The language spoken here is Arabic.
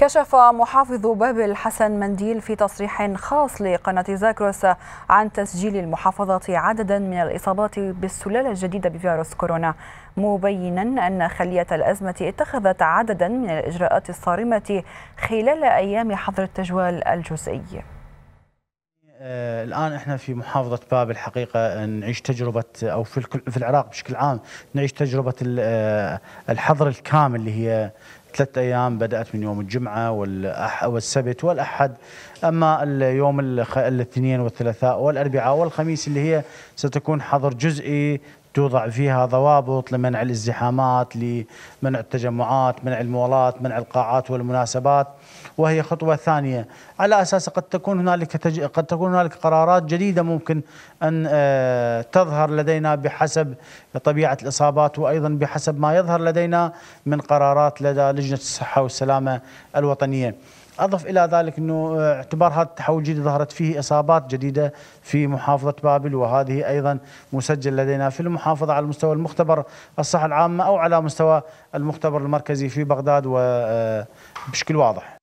كشف محافظ بابل حسن منديل في تصريح خاص لقناة زاكروس عن تسجيل المحافظة عددا من الإصابات بالسلالة الجديدة بفيروس كورونا مبينا أن خلية الأزمة اتخذت عددا من الإجراءات الصارمة خلال أيام حظر التجوال الجزئي آه، الان احنا في محافظه بابل حقيقه آه، نعيش تجربه او في في العراق بشكل عام نعيش تجربه آه، الحظر الكامل اللي هي ثلاثة أيام بدأت من يوم الجمعة والسبت والأحد أما اليوم الاثنين والثلاثاء والأربعاء والخميس اللي هي ستكون حظر جزئي توضع فيها ضوابط لمنع الازدحامات لمنع التجمعات منع المولات منع القاعات والمناسبات وهي خطوة ثانية على أساس قد تكون هنالك تج... قد تكون هنالك قرارات جديدة ممكن أن آه، تظهر لدينا بحسب طبيعة الإصابات وأيضا بحسب ما يظهر لدينا من قرارات لدى لجنة الصحة والسلامة الوطنية أضف إلى ذلك أنه آه، اعتبار هذا التحول الجديد ظهرت فيه إصابات جديدة في محافظة بابل وهذه أيضا مسجل لدينا في المحافظة على مستوى المختبر الصحة العامة أو على مستوى المختبر المركزي في بغداد وبشكل آه، واضح